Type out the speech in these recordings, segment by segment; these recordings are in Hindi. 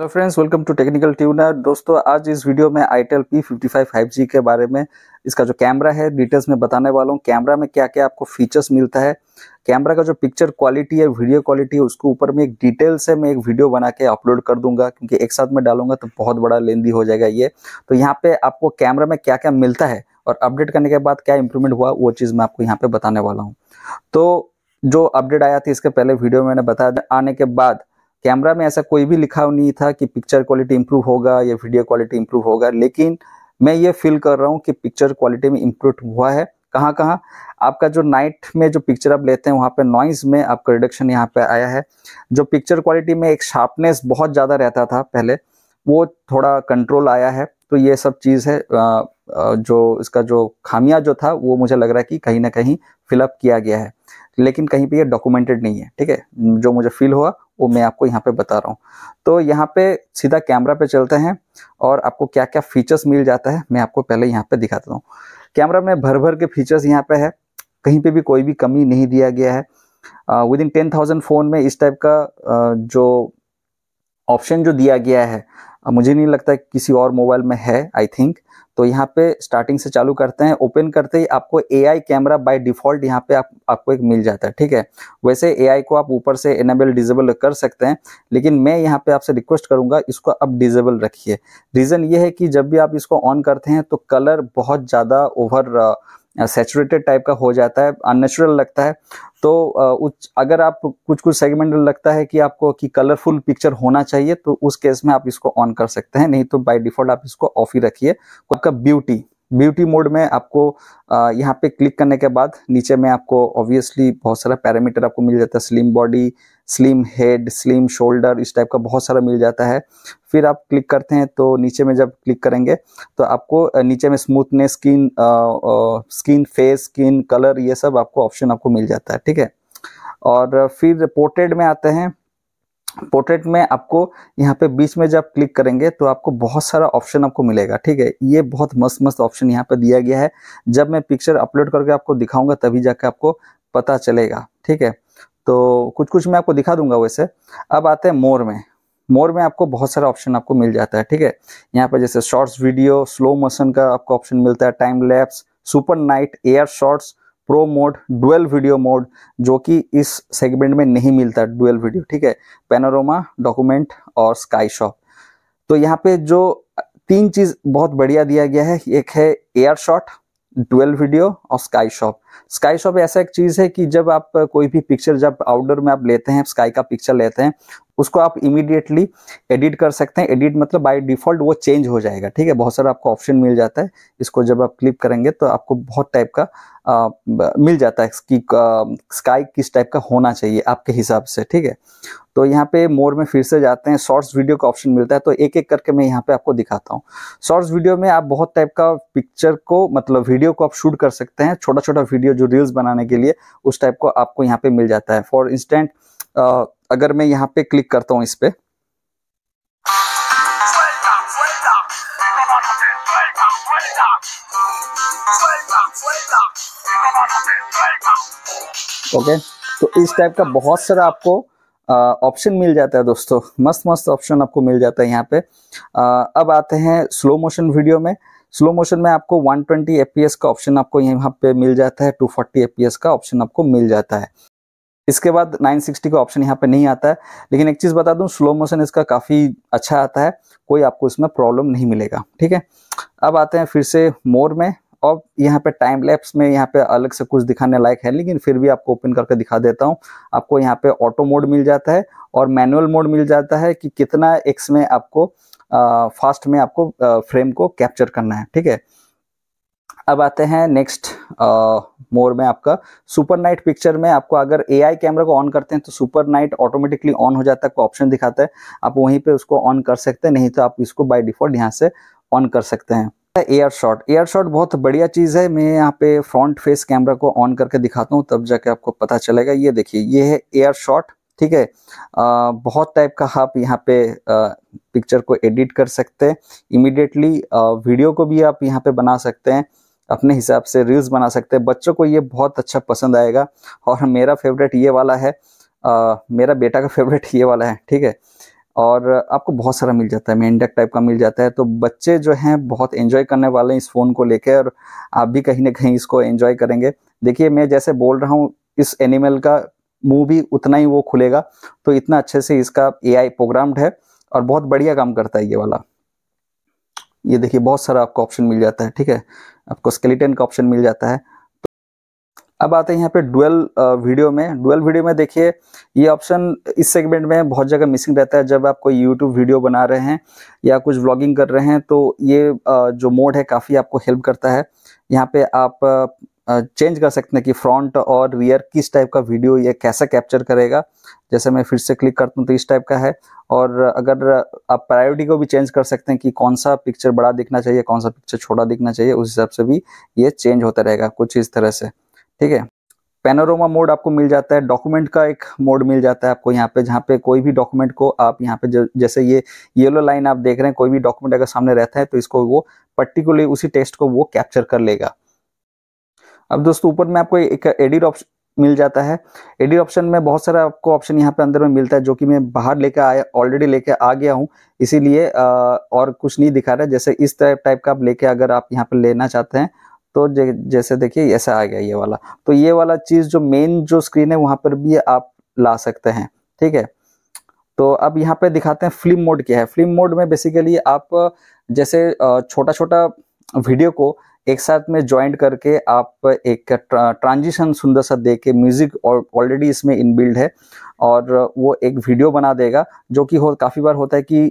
hello friends welcome to technical tuner दोस्तों आज इस वीडियो में itel P fifty five five G के बारे में इसका जो कैमरा है डिटेल्स में बताने वाला हूँ कैमरा में क्या क्या आपको फीचर्स मिलता है कैमरा का जो पिक्चर क्वालिटी है वीडियो क्वालिटी है उसके ऊपर में एक डिटेल से मैं एक वीडियो बना के अपलोड कर दूंगा क्योंकि एक साथ में डालूंगा तो बहुत बड़ा लेंदी हो जाएगा ये तो यहाँ पे आपको कैमरा में क्या क्या मिलता है और अपडेट करने के बाद क्या इंप्रूवमेंट हुआ वो चीज़ मैं आपको यहाँ पे बताने वाला हूँ तो जो अपडेट आया था इसके पहले वीडियो में मैंने बताया आने के बाद कैमरा में ऐसा कोई भी लिखा नहीं था कि पिक्चर क्वालिटी इंप्रूव होगा या वीडियो क्वालिटी इंप्रूव होगा लेकिन मैं ये फील कर रहा हूँ कि पिक्चर क्वालिटी में इम्प्रूव हुआ है कहाँ कहाँ आपका जो नाइट में जो पिक्चर आप लेते हैं वहाँ पे नॉइज में आपका रिडक्शन यहाँ पे आया है जो पिक्चर क्वालिटी में एक शार्पनेस बहुत ज़्यादा रहता था पहले वो थोड़ा कंट्रोल आया है तो ये सब चीज़ है जो इसका जो खामिया जो था वो मुझे लग रहा है कि कहीं ना कहीं फिलअप किया गया है लेकिन कहीं पे ये डॉक्यूमेंटेड नहीं है ठीक है जो मुझे फील हुआ वो मैं आपको यहाँ पे बता रहा हूँ तो यहाँ पे सीधा कैमरा पे चलते हैं और आपको क्या क्या फीचर्स मिल जाता है मैं आपको पहले यहाँ पे दिखाता हूँ कैमरा में भर भर के फीचर्स यहाँ पे है कहीं पे भी कोई भी कमी नहीं दिया गया है within ten thousand phone में इस टाइप का uh, जो ऑप्शन जो दिया गया है मुझे नहीं लगता है किसी और मोबाइल में है आई थिंक तो यहाँ पे स्टार्टिंग से चालू करते हैं ओपन करते ही आपको एआई कैमरा बाय डिफॉल्ट यहाँ पे आप, आपको एक मिल जाता है ठीक है वैसे एआई को आप ऊपर से इनेबल डिजेबल कर सकते हैं लेकिन मैं यहाँ पे आपसे रिक्वेस्ट करूंगा इसको आप डिजेबल रखिए रीज़न ये है कि जब भी आप इसको ऑन करते हैं तो कलर बहुत ज़्यादा ओवर सेचुरेटेड टाइप का हो जाता है अननेचुरल लगता है तो उस अगर आप कुछ कुछ सेगमेंट लगता है कि आपको कि कलरफुल पिक्चर होना चाहिए तो उस केस में आप इसको ऑन कर सकते हैं नहीं तो बाय डिफॉल्ट आप इसको ऑफ ही रखिए आपका ब्यूटी ब्यूटी मोड में आपको यहाँ पे क्लिक करने के बाद नीचे में आपको ऑब्वियसली बहुत सारा पैरामीटर आपको मिल जाता है slim body slim head slim shoulder इस टाइप का बहुत सारा मिल जाता है फिर आप क्लिक करते हैं तो नीचे में जब क्लिक करेंगे तो आपको नीचे में smoothness skin skin face skin colour ये सब आपको ऑप्शन आपको मिल जाता है ठीक है और फिर पोर्ट्रेट में आते हैं पोर्ट्रेट में आपको यहाँ पे बीच में जब क्लिक करेंगे तो आपको बहुत सारा ऑप्शन आपको मिलेगा ठीक है ये बहुत मस्त मस्त ऑप्शन यहाँ पे दिया गया है जब मैं पिक्चर अपलोड करके आपको दिखाऊंगा तभी जाके आपको पता चलेगा ठीक है तो कुछ कुछ मैं आपको दिखा दूंगा वैसे अब आते हैं मोर में मोर में आपको बहुत सारा ऑप्शन आपको मिल जाता है ठीक है यहाँ पर जैसे शॉर्ट्स वीडियो स्लो मोशन का आपको ऑप्शन मिलता है time lapse super night air shorts pro mode dual video mode जो कि इस सेगमेंट में नहीं मिलता डुअल वीडियो ठीक है पेनोरोमा डॉक्यूमेंट और स्काई शॉप तो यहाँ पे जो तीन चीज बहुत बढ़िया दिया गया है एक है एयर शॉट डुअल वीडियो और स्काई शॉप स्काई शॉप ऐसा एक चीज है कि जब आप कोई भी पिक्चर जब आउटडोर में आप लेते हैं स्काई का पिक्चर लेते हैं उसको आप इमीडिएटली एडिट कर सकते हैं एडिट मतलब बाय डिफॉल्ट वो चेंज हो जाएगा ठीक है बहुत सारा आपको ऑप्शन मिल जाता है इसको जब आप क्लिक करेंगे तो आपको बहुत टाइप का आ, मिल जाता है कि स्काई किस टाइप का होना चाहिए आपके हिसाब से ठीक है तो यहाँ पे मोर में फिर से जाते हैं शॉर्ट्स वीडियो का ऑप्शन मिलता है तो एक एक करके मैं यहाँ पे आपको दिखाता हूँ शॉर्ट्स वीडियो में आप बहुत टाइप का पिक्चर को मतलब वीडियो को आप शूट कर सकते हैं छोटा छोटा वीडियो जो रील्स बनाने के लिए उस टाइप को आपको यहाँ पे मिल जाता है फॉर इंस्टेंट अगर मैं यहाँ पे क्लिक करता हूँ इस पे ओके तो इस टाइप का बहुत सारा आपको ऑप्शन मिल जाता है दोस्तों मस्त मस्त ऑप्शन आपको मिल जाता है यहाँ पे आ, अब आते हैं स्लो मोशन वीडियो में स्लो मोशन में आपको 120 fps का ऑप्शन आपको यहाँ पे मिल जाता है 240 fps का ऑप्शन आपको मिल जाता है इसके बाद 960 का ऑप्शन यहाँ पे नहीं आता है लेकिन एक चीज़ बता दूं स्लो मोशन इसका काफ़ी अच्छा आता है कोई आपको इसमें प्रॉब्लम नहीं मिलेगा ठीक है अब आते हैं फिर से मोर में और यहाँ पे टाइम लैप्स में यहाँ पे अलग से कुछ दिखाने लायक है लेकिन फिर भी आपको ओपन करके दिखा देता हूँ आपको यहाँ पे ऑटो मोड मिल जाता है और मैनुअल मोड मिल जाता है कि कितना एक्स में आपको फास्ट में आपको फ्रेम को कैप्चर करना है ठीक है अब आते हैं नेक्स्ट मोर में आपका सुपर नाइट पिक्चर में आपको अगर एआई कैमरा को ऑन करते हैं तो सुपर नाइट ऑटोमेटिकली ऑन हो जाता है आपको ऑप्शन दिखाता है आप वहीं पे उसको ऑन कर सकते हैं नहीं तो आप इसको बाय डिफॉल्ट यहां से ऑन कर सकते हैं एयर शॉट एयर शॉट बहुत बढ़िया चीज़ है मैं यहाँ पे फ्रंट फेस कैमरा को ऑन करके दिखाता हूँ तब जाके आपको पता चलेगा ये देखिए ये है एयर शॉट ठीक है बहुत टाइप का आप यहाँ पे पिक्चर को एडिट कर सकते हैं इमिडिएटली वीडियो को भी आप यहाँ पे बना सकते हैं अपने हिसाब से रील्स बना सकते हैं बच्चों को ये बहुत अच्छा पसंद आएगा और मेरा फेवरेट ये वाला है आ, मेरा बेटा का फेवरेट ये वाला है ठीक है और आपको बहुत सारा मिल जाता है मेनडेक टाइप का मिल जाता है तो बच्चे जो हैं बहुत एंजॉय करने वाले हैं इस फ़ोन को लेकर और आप भी कहीं ना कहीं इसको एंजॉय करेंगे देखिए मैं जैसे बोल रहा हूँ इस एनिमल का मुंह भी उतना ही वो खुलेगा तो इतना अच्छे से इसका एआई प्रोग्राम्ड है और बहुत बढ़िया काम करता है ये वाला ये देखिए बहुत सारा आपको ऑप्शन मिल जाता है ठीक है आपको स्केलेटन का ऑप्शन मिल जाता है तो अब आते हैं यहाँ पे डुअल वीडियो में डुअल वीडियो में देखिए ये ऑप्शन इस सेगमेंट में बहुत जगह मिसिंग रहता है जब आप कोई यूट्यूब वीडियो बना रहे हैं या कुछ व्लॉगिंग कर रहे हैं तो ये जो मोड है काफ़ी आपको हेल्प करता है यहाँ पे आप चेंज कर सकते हैं कि फ्रंट और रियर किस टाइप का वीडियो ये कैसा कैप्चर करेगा जैसे मैं फिर से क्लिक करता हूँ तो इस टाइप का है और अगर आप प्रायोरिटी को भी चेंज कर सकते हैं कि कौन सा पिक्चर बड़ा दिखना चाहिए कौन सा पिक्चर छोटा दिखना चाहिए उस हिसाब से भी ये चेंज होता रहेगा कुछ इस तरह से ठीक है पेनोरोमा मोड आपको मिल जाता है डॉक्यूमेंट का एक मोड मिल जाता है आपको यहाँ पे जहाँ पे कोई भी डॉक्यूमेंट को आप यहाँ पे जैसे ये येलो लाइन आप देख रहे हैं कोई भी डॉक्यूमेंट अगर सामने रहता है तो इसको वो पर्टिकुलरली उसी टेस्ट को वो कैप्चर कर लेगा अब दोस्तों ऊपर में आपको एक एडिट ऑप्शन मिल जाता है एडिट ऑप्शन में बहुत सारा आपको ऑप्शन यहाँ पे अंदर में मिलता है जो कि मैं बाहर लेकर आया ऑलरेडी लेके आ गया हूँ इसीलिए और कुछ नहीं दिखा रहा जैसे इस टाइप टाइप का आप लेके अगर आप यहाँ पे लेना चाहते हैं तो जैसे देखिए ऐसा आ गया ये वाला तो ये वाला चीज जो मेन जो स्क्रीन है वहां पर भी आप ला सकते हैं ठीक है तो अब यहाँ पे दिखाते हैं फिल्म मोड क्या है फिल्म मोड में बेसिकली आप जैसे छोटा छोटा वीडियो को एक साथ में ज्वाइंट करके आप एक ट्रांजिशन सुंदर सा दे के म्यूजिक ऑलरेडी इसमें इनबिल्ड है और वो एक वीडियो बना देगा जो कि हो काफ़ी बार होता है कि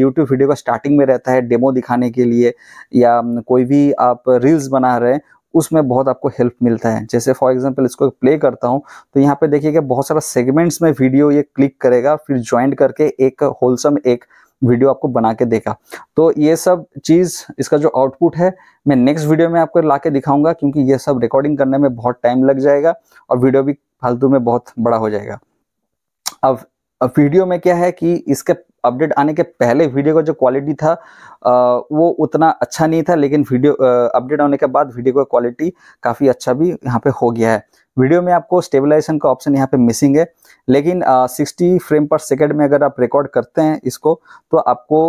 यूट्यूब वीडियो का स्टार्टिंग में रहता है डेमो दिखाने के लिए या कोई भी आप रील्स बना रहे हैं उसमें बहुत आपको हेल्प मिलता है जैसे फॉर एग्जांपल इसको प्ले करता हूँ तो यहाँ पे देखिएगा बहुत सारा सेगमेंट्स में वीडियो ये क्लिक करेगा फिर ज्वाइंट करके एक होलसम एक वीडियो आपको बना के देखा तो ये सब चीज़ इसका जो आउटपुट है मैं नेक्स्ट वीडियो में आपको ला के दिखाऊंगा क्योंकि ये सब रिकॉर्डिंग करने में बहुत टाइम लग जाएगा और वीडियो भी फालतू में बहुत बड़ा हो जाएगा अब वीडियो में क्या है कि इसके अपडेट आने के पहले वीडियो का जो क्वालिटी था वो उतना अच्छा नहीं था लेकिन वीडियो अपडेट आने के बाद वीडियो का क्वालिटी काफ़ी अच्छा भी यहाँ पे हो गया है वीडियो में आपको स्टेबलाइजेशन का ऑप्शन यहाँ पे मिसिंग है लेकिन सिक्सटी फ्रेम पर सेकेंड में अगर आप रिकॉर्ड करते हैं इसको तो आपको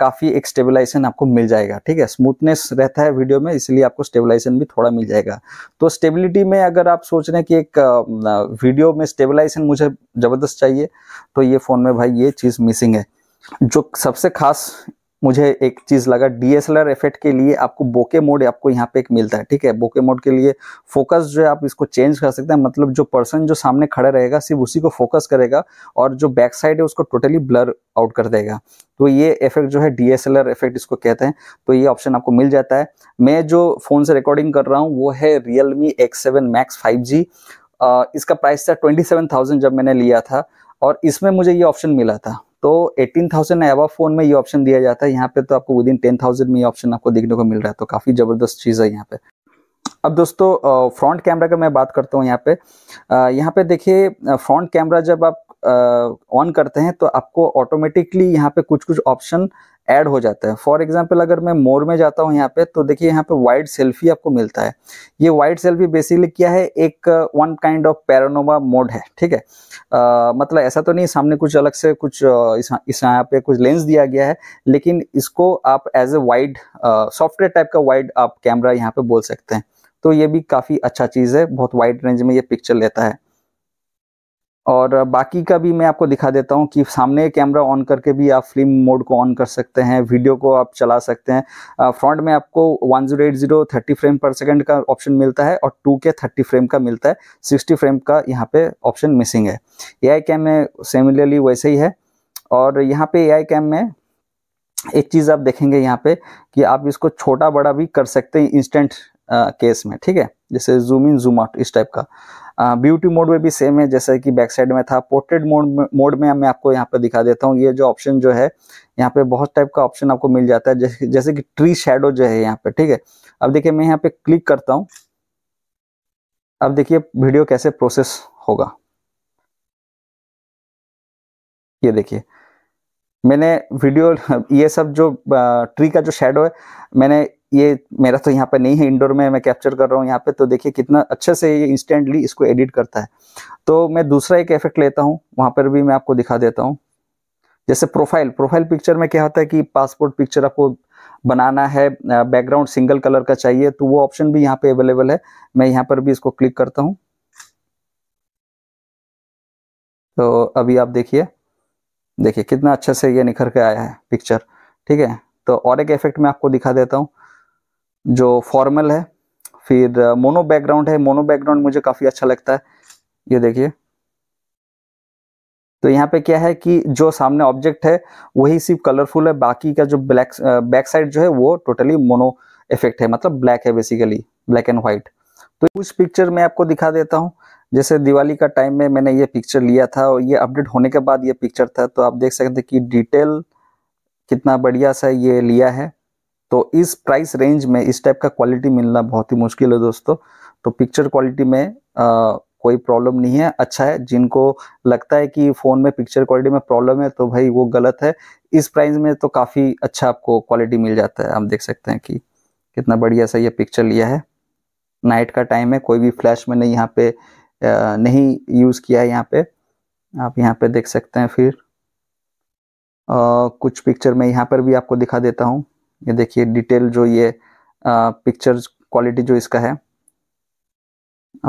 काफ़ी एक स्टेबलाइजेशन आपको मिल जाएगा ठीक है स्मूथनेस रहता है वीडियो में इसलिए आपको स्टेबलाइजेशन भी थोड़ा मिल जाएगा तो स्टेबिलिटी में अगर आप सोच रहे हैं कि एक वीडियो में स्टेबलाइजेशन मुझे ज़बरदस्त चाहिए तो ये फ़ोन में भाई ये चीज़ मिसिंग है जो सबसे खास मुझे एक चीज लगा डीएसएलआर इफेक्ट के लिए आपको बोके मोड आपको यहाँ पे एक मिलता है ठीक है बोके मोड के लिए फोकस जो है आप इसको चेंज कर सकते हैं मतलब जो पर्सन जो सामने खड़ा रहेगा सिर्फ उसी को फोकस करेगा और जो बैक साइड है उसको टोटली ब्लर आउट कर देगा तो ये इफेक्ट जो है डीएसएलआर इफेक्ट इसको कहते हैं तो ये ऑप्शन आपको मिल जाता है मैं जो फोन से रिकॉर्डिंग कर रहा हूँ वो है Realme X seven max five G इसका प्राइस था ट्वेंटी सेवन थाउजेंड जब मैंने लिया था और इसमें मुझे ये ऑप्शन मिला था तो 18,000 एवा फोन में ये ऑप्शन दिया जाता है यहाँ पे तो आपको विद इन टेन थाउजेंड में ये ऑप्शन आपको देखने को मिल रहा है तो काफ़ी ज़बरदस्त चीज़ है यहाँ पे अब दोस्तों फ्रंट कैमरा का मैं बात करता हूँ यहाँ पे यहाँ पे देखिए फ्रंट कैमरा जब आप ऑन करते हैं तो आपको ऑटोमेटिकली यहाँ पे कुछ कुछ ऑप्शन ऐड हो जाता है फॉर एग्जाम्पल अगर मैं मोर में जाता हूँ यहाँ पे तो देखिए यहाँ पे वाइड सेल्फी आपको मिलता है ये वाइड सेल्फी बेसिकली क्या है एक one kind of panorama mode है ठीक है आ, uh, मतलब ऐसा तो नहीं सामने कुछ अलग से कुछ uh, इस, इस यहाँ पे कुछ लेंस दिया गया है लेकिन इसको आप as a wide software type का वाइड आप कैमरा यहाँ पे बोल सकते हैं तो ये भी काफ़ी अच्छा चीज़ है बहुत वाइड रेंज में ये पिक्चर लेता है और बाकी का भी मैं आपको दिखा देता हूँ कि सामने कैमरा ऑन करके भी आप फिल्म मोड को ऑन कर सकते हैं वीडियो को आप चला सकते हैं फ्रंट में आपको 1080 30 फ्रेम पर सेकंड का ऑप्शन मिलता है और 2K 30 फ्रेम का मिलता है 60 फ्रेम का यहाँ पे ऑप्शन मिसिंग है ए कैम में सिमिलरली वैसे ही है और यहाँ पे ए कैम में एक चीज़ आप देखेंगे यहाँ पे कि आप इसको छोटा बड़ा भी कर सकते हैं इंस्टेंट केस में ठीक है जैसे जूम इन जूम आउट इस टाइप का ब्यूटी मोड में भी सेम है जैसे कि बैक साइड में था पोर्ट्रेट मोड मोड में मैं आपको यहाँ पे दिखा देता हूँ ये जो ऑप्शन जो है यहाँ पे बहुत टाइप का ऑप्शन आपको मिल जाता है जैसे जैसे कि ट्री शेडो जो है यहाँ पे ठीक है अब देखिए मैं यहाँ पे क्लिक करता हूँ अब देखिए वीडियो कैसे प्रोसेस होगा ये देखिए मैंने वीडियो ये सब जो ट्री का जो शेडो है मैंने ये मेरा तो यहाँ पे नहीं है इंडोर में मैं कैप्चर कर रहा हूँ यहाँ पे तो देखिए कितना अच्छे से ये इंस्टेंटली इसको एडिट करता है तो मैं दूसरा एक इफेक्ट लेता हूँ वहाँ पर भी मैं आपको दिखा देता हूँ जैसे प्रोफाइल प्रोफाइल पिक्चर में क्या होता है कि पासपोर्ट पिक्चर आपको बनाना है बैकग्राउंड सिंगल कलर का चाहिए तो वो ऑप्शन भी यहाँ पे अवेलेबल है मैं यहाँ पर भी इसको क्लिक करता हूँ तो अभी आप देखिए देखिए कितना अच्छे से ये निखर के आया है पिक्चर ठीक है तो और एक इफेक्ट मैं आपको दिखा देता हूँ जो फॉर्मल है फिर मोनो uh, बैकग्राउंड है मोनो बैकग्राउंड मुझे काफ़ी अच्छा लगता है ये देखिए तो यहाँ पे क्या है कि जो सामने ऑब्जेक्ट है वही सिर्फ कलरफुल है बाकी का जो ब्लैक बैक साइड जो है वो टोटली मोनो इफेक्ट है मतलब ब्लैक है बेसिकली ब्लैक एंड व्हाइट तो उस पिक्चर में आपको दिखा देता हूँ जैसे दिवाली का टाइम में मैंने ये पिक्चर लिया था और ये अपडेट होने के बाद ये पिक्चर था तो आप देख सकते कि डिटेल कितना बढ़िया सा ये लिया है तो इस प्राइस रेंज में इस टाइप का क्वालिटी मिलना बहुत ही मुश्किल है दोस्तों तो पिक्चर क्वालिटी में आ, कोई प्रॉब्लम नहीं है अच्छा है जिनको लगता है कि फ़ोन में पिक्चर क्वालिटी में प्रॉब्लम है तो भाई वो गलत है इस प्राइस में तो काफ़ी अच्छा आपको क्वालिटी मिल जाता है आप देख सकते हैं कि कितना बढ़िया सा ये पिक्चर लिया है नाइट का टाइम है कोई भी फ्लैश मैंने यहाँ पे नहीं यूज़ किया है यहाँ पे आप यहाँ पे देख सकते हैं फिर आ, कुछ पिक्चर मैं यहाँ पर भी आपको दिखा देता हूँ ये देखिए डिटेल जो ये पिक्चर क्वालिटी जो इसका है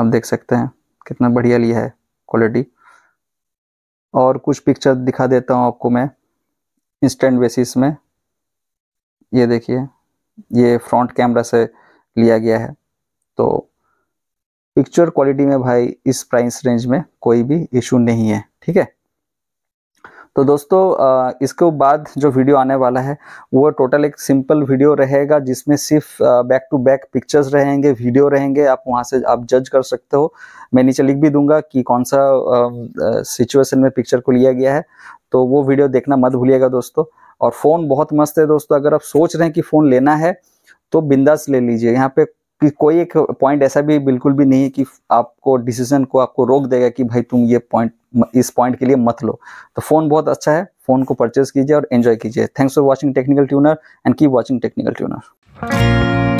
आप देख सकते हैं कितना बढ़िया लिया है क्वालिटी और कुछ पिक्चर दिखा देता हूँ आपको मैं इंस्टेंट बेसिस में ये देखिए ये फ्रंट कैमरा से लिया गया है तो पिक्चर क्वालिटी में भाई इस प्राइस रेंज में कोई भी इशू नहीं है ठीक है तो दोस्तों इसके बाद जो वीडियो आने वाला है वो टोटल एक सिंपल वीडियो रहेगा जिसमें सिर्फ बैक टू बैक पिक्चर्स रहेंगे वीडियो रहेंगे आप वहाँ से आप जज कर सकते हो मैं नीचे लिख भी दूंगा कि कौन सा सिचुएशन में पिक्चर को लिया गया है तो वो वीडियो देखना मत भूलिएगा दोस्तों और फ़ोन बहुत मस्त है दोस्तों अगर आप सोच रहे हैं कि फ़ोन लेना है तो बिंदास ले लीजिए यहाँ पे कि कोई एक पॉइंट ऐसा भी बिल्कुल भी नहीं है कि आपको डिसीजन को आपको रोक देगा कि भाई तुम ये पॉइंट इस पॉइंट के लिए मत लो तो फ़ोन बहुत अच्छा है फ़ोन को परचेज कीजिए और एंजॉय कीजिए thanks for watching technical tuner and keep watching technical tuner